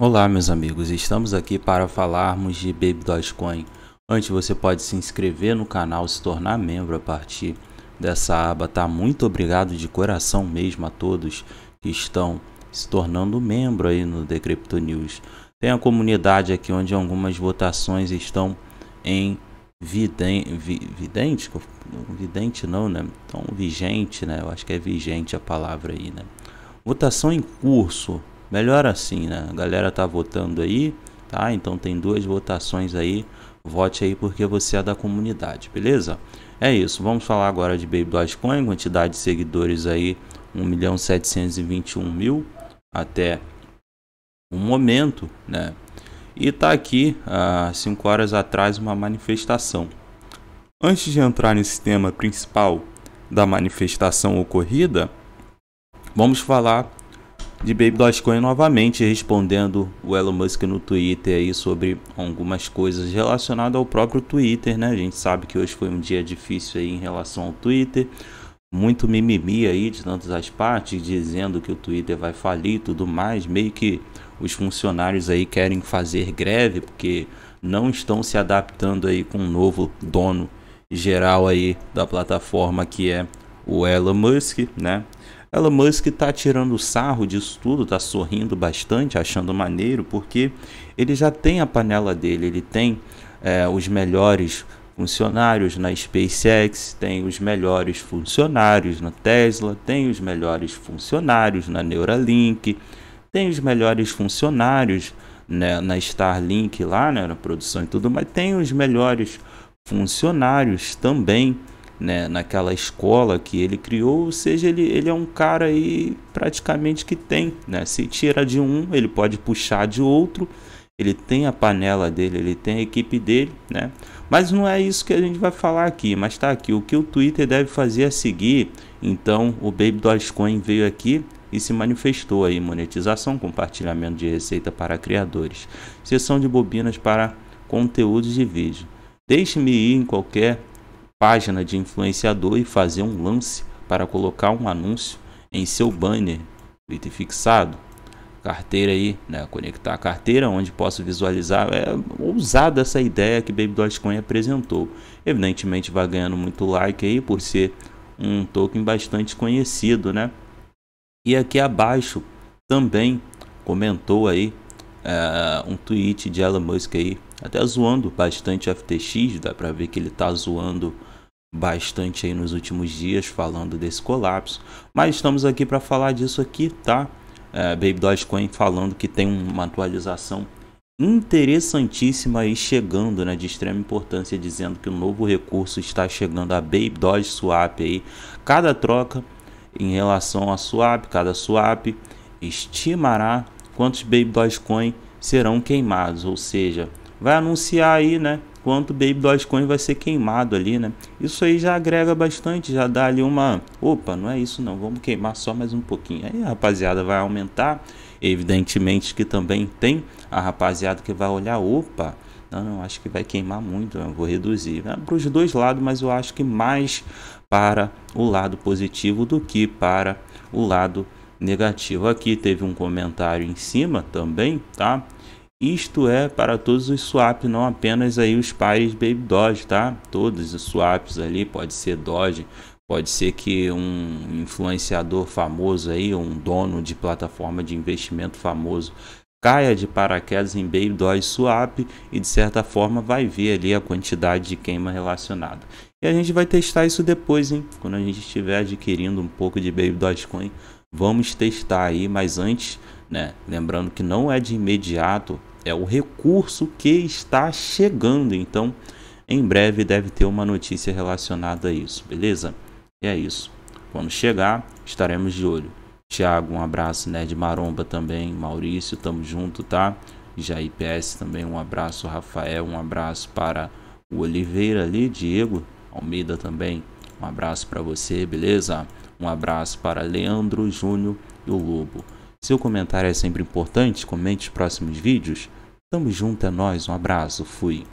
Olá meus amigos, estamos aqui para falarmos de Baby Dogecoin. Antes você pode se inscrever no canal, se tornar membro a partir dessa aba, tá? Muito obrigado de coração mesmo a todos que estão se tornando membro aí no Decrypto News. Tem a comunidade aqui onde algumas votações estão em vidente, vidente, vidente não, né? Então vigente, né? Eu acho que é vigente a palavra aí, né? Votação em curso, Melhor assim, né? A galera tá votando aí, tá? Então tem duas votações aí. Vote aí porque você é da comunidade, beleza? É isso. Vamos falar agora de Baby Dogecoin, quantidade de seguidores aí 1 milhão 721 mil até o momento, né? E tá aqui há 5 horas atrás uma manifestação. Antes de entrar nesse tema principal da manifestação ocorrida, vamos falar de Baby Dogecoin novamente respondendo o Elon Musk no Twitter aí sobre algumas coisas relacionadas ao próprio Twitter, né? A gente sabe que hoje foi um dia difícil aí em relação ao Twitter. Muito mimimi aí de tantas as partes dizendo que o Twitter vai falir e tudo mais, meio que os funcionários aí querem fazer greve porque não estão se adaptando aí com o um novo dono geral aí da plataforma que é o Elon Musk, né? Elon Musk está tirando sarro disso tudo, está sorrindo bastante, achando maneiro, porque ele já tem a panela dele, ele tem é, os melhores funcionários na SpaceX, tem os melhores funcionários na Tesla, tem os melhores funcionários na Neuralink, tem os melhores funcionários né, na Starlink lá, né, na produção e tudo, mas tem os melhores funcionários também né, naquela escola que ele criou, ou seja, ele, ele é um cara aí praticamente que tem, né? Se tira de um, ele pode puxar de outro, ele tem a panela dele, ele tem a equipe dele, né? Mas não é isso que a gente vai falar aqui, mas tá aqui, o que o Twitter deve fazer é seguir, então o Baby Dogecoin veio aqui e se manifestou aí, monetização, compartilhamento de receita para criadores, sessão de bobinas para conteúdos de vídeo. Deixe-me ir em qualquer página de influenciador e fazer um lance para colocar um anúncio em seu banner, item fixado, carteira aí, né? Conectar a carteira onde posso visualizar. É ousada essa ideia que Baby Dogecoin apresentou. Evidentemente vai ganhando muito like aí por ser um token bastante conhecido, né? E aqui abaixo também comentou aí é, um tweet de Elon Musk aí, até zoando bastante FTX, dá pra ver que ele tá zoando bastante aí nos últimos dias falando desse colapso, mas estamos aqui para falar disso aqui, tá? É, Baby Dogecoin falando que tem uma atualização interessantíssima aí chegando, né, de extrema importância, dizendo que o um novo recurso está chegando a Baby Doge Swap aí, cada troca em relação a swap, cada swap estimará quantos Baby Dogecoin serão queimados, ou seja, vai anunciar aí, né, quanto Baby Dogecoin vai ser queimado ali, né? Isso aí já agrega bastante, já dá ali uma, opa, não é isso não, vamos queimar só mais um pouquinho. Aí a rapaziada vai aumentar, evidentemente que também tem a rapaziada que vai olhar, opa, não, não acho que vai queimar muito, vou reduzir. É para os dois lados, mas eu acho que mais para o lado positivo do que para o lado negativo negativo. Aqui teve um comentário em cima também, tá? Isto é para todos os swaps, não apenas aí os pares Baby Doge, tá? Todos os swaps ali, pode ser Doge, pode ser que um influenciador famoso aí, um dono de plataforma de investimento famoso caia de paraquedas em Baby Doge Swap e de certa forma vai ver ali a quantidade de queima relacionada. E a gente vai testar isso depois, hein? Quando a gente estiver adquirindo um pouco de Baby Doge Coin Vamos testar aí, mas antes, né, lembrando que não é de imediato, é o recurso que está chegando. Então, em breve deve ter uma notícia relacionada a isso, beleza? E é isso. Quando chegar, estaremos de olho. Tiago, um abraço, né? De Maromba também, Maurício, tamo junto, tá? Jair PS também, um abraço, Rafael, um abraço para o Oliveira ali, Diego Almeida também, um abraço para você, beleza? Um abraço para Leandro, Júnior e o Lobo. Seu comentário é sempre importante, comente os próximos vídeos. Tamo junto, é nóis, um abraço, fui.